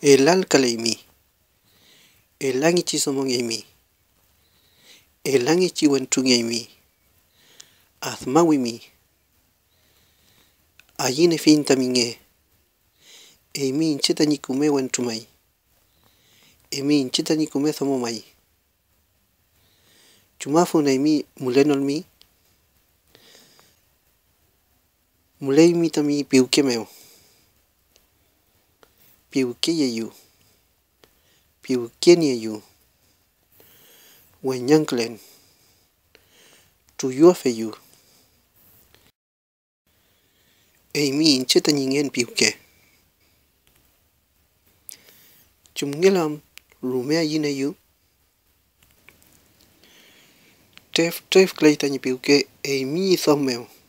e e e ayine elal kalaimi, elan ichisomong'aimi, elan ichiwantung'aimi, azmawimi, allin fintamin'e, eimi inchetañikume wanchumay, eimi inchetañikume somomay, mi mulenolmi, mi tami piukemeo. piukiyeyu, piukienyeyu, wenyanklen, tuyuafeyu. Eimi incheta nyingen piuke. Chumngelam rumea yineyu. Tref tref kleita nyipiuke eimi thomeu.